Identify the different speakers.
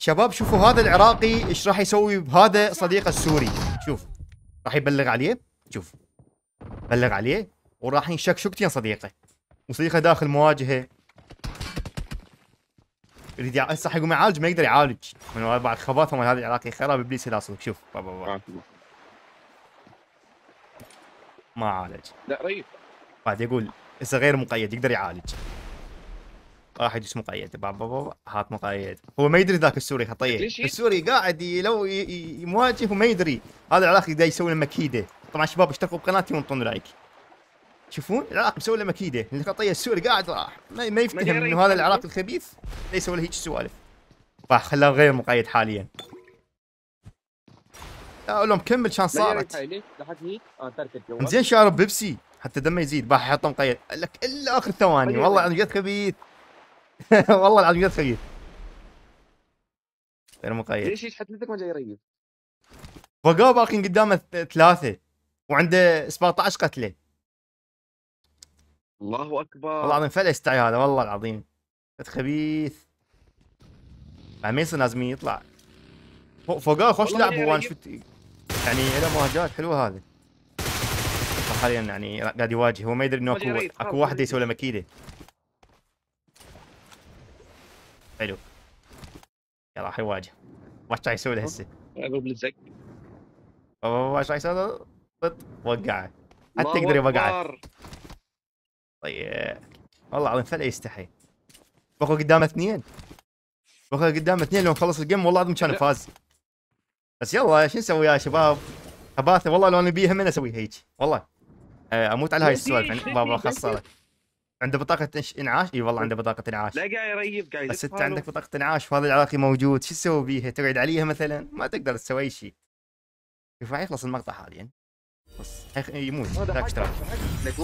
Speaker 1: شباب شوفوا هذا العراقي ايش راح يسوي بهذا صديقه السوري شوف راح يبلغ عليه شوف بلغ عليه وراح ينشكشكتين صديقه وصديقه داخل مواجهه يريد يع... هسه حيقوم يعالج ما يقدر يعالج من ورا بعد خباثه مال هذا العراقي خراب ابليس لاصق شوف بابا بابا آه، ما عالج لا ريف بعد يقول هسه غير مقيد يقدر يعالج راح يجلس مقيد حاط هات مقيد هو ما يدري ذاك السوري خطيه السوري قاعد لو يواجه وما يدري هذا العراقي دا يسوي له مكيده طبعا شباب اشتركوا بقناتي وانطون لايك شوفون العراق مسوي له مكيده الخطيه السوري قاعد راح ما يفتهم انه هذا العراقي الخبيث لا يسوي له هيك سوالف راح خلاه غير مقيد حاليا اقول لهم كمل شان صارت زين شارب بيبسي حتى دمه يزيد باح يحطه مقيد لك الا اخر ثواني طيب. والله انا جد خبيث والله العظيم جد خيي غير مقيد ليش يشحت لك ما جاي يريد بقى باقي قدامه ثلاثه وعنده 17 قتله الله اكبر والله العظيم فلس تعي هذا والله العظيم خبيث بعد ما يصير لازم يطلع فوقاه خوش لعب هو شفت يعني له مهاجات حلوه هذه حاليا يعني قاعد يواجه هو ما يدري انه اكو اكو واحد يسوي له مكيده حلو يلا حيواجه وش راح يسوي هسه؟ يعقوب للزق وش راح يسوي له؟ وقعه حتى يقدر يوقعه طيب والله العظيم فلا يستحي بوكو قدامه اثنين بوكو قدامه اثنين لو خلص الجيم والله العظيم كان فاز بس يلا شو نسوي يا شباب هباثه والله لو انا بيها من اسوي هيك والله آه، اموت على هاي السوالف يعني بابا خصلت عنده بطاقة انعاش؟ اي والله عنده بطاقة انعاش لا قاعد يريب قاعد بس انت عندك بطاقة انعاش وهذا العراقي موجود شو تسوي بيها؟ تقعد عليها مثلا؟ ما تقدر تسوي اي شيء شوف حيخلص المقطع حاليا يعني. بس يموت ذاك اشتراك